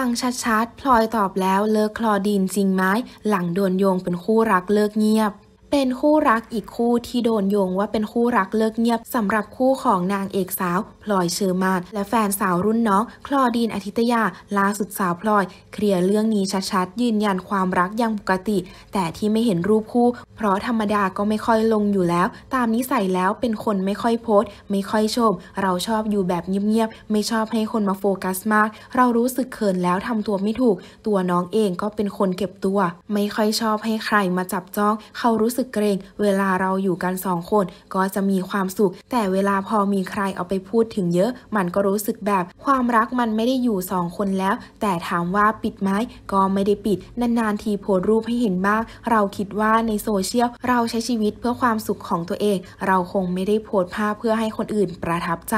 ฟังชัดๆ พลอยตอบแล้วเลิกคลอดีนจริงไหมหลังโดนโยงเป็นคู่รักเลิกเงียบเป็นคู่รักอีกคู่ที่โดนโยงว่าเป็นคู่รักเลิกเงียบสำหรับคู่ของนางเอกสาว พลอยเชอร์มานและแฟนสาวรุ่นน้อง คลอดีนอาทิตยาล่าสุดสาวพลอย เคลียร์เรื่องนี้ชัดๆยืนยันความรัก ยังปกติ แต่ที่ไม่เห็นรูปคู่ เพราะธรรมดาก็ไม่ค่อยลงอยู่แล้ว ตามนิสัยแล้วเป็นคนไม่ค่อยโพสไม่ค่อยชมเราชอบอยู่แบบเงียบๆไม่ชอบให้คนมาโฟกัสมาก เรารู้สึกเขินแล้วทำตัวไม่ถูก ตัวน้องเองก็เป็นคนเก็บตัว ไม่ค่อยชอบให้ใครมาจับจ้องเขารู้สึกึกเกรงเวลาเราอยู่กันสองคน ก็จะมีความสุข แต่เวลาพอมีใครเอาไปพูดถึงเยอะ มันก็รู้สึกแบบความรักมันไม่ได้อยู่สองคนแล้ว แต่ถามว่าปิดไหมก็ไม่ได้ปิดนานๆทีโพสรูปให้เห็นบ้างเราคิดว่าในโซเชียลเราใช้ชีวิตเพื่อความสุขของตัวเอง เราคงไม่ได้โพสภาพเพื่อให้คนอื่นประทับใจ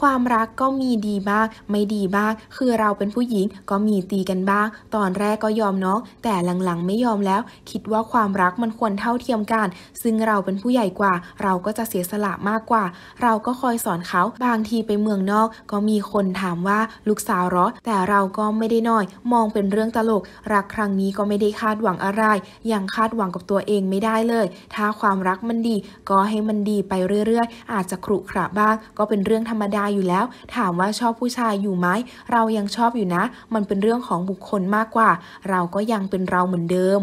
ความรักก็มีดีบ้างไม่ดีบ้างคือเราเป็นผู้หญิงก็มีตีกันบ้าง ตอนแรกก็ยอมเนาะแต่หลังๆไม่ยอมแล้วคิดว่าความรักมันควรเท่าเทียมียมกันซึ่งเราเป็นผู้ใหญ่กว่าเราก็จะเสียสละมากกว่า เราก็คอยสอนเขาบางทีไปเมืองนอก ก็มีคนถามว่าลูกสาวหรอแต่เราก็ไม่ได้น้อย มองเป็นเรื่องตลกรักครั้งนี้ก็ไม่ได้คาดหวังอะไร ยังคาดหวังกับตัวเองไม่ได้เลย ถ้าความรักมันดีก็ให้มันดีไปเรื่อยๆ อาจจะครุขระบ้างก็เป็นเรื่องธรรมดาอยู่แล้ว ถามว่าชอบผู้ชายอยู่ไหมเรายังชอบอยู่นะ มันเป็นเรื่องของบุคคลมากกว่า เราก็ยังเป็นเราเหมือนเดิม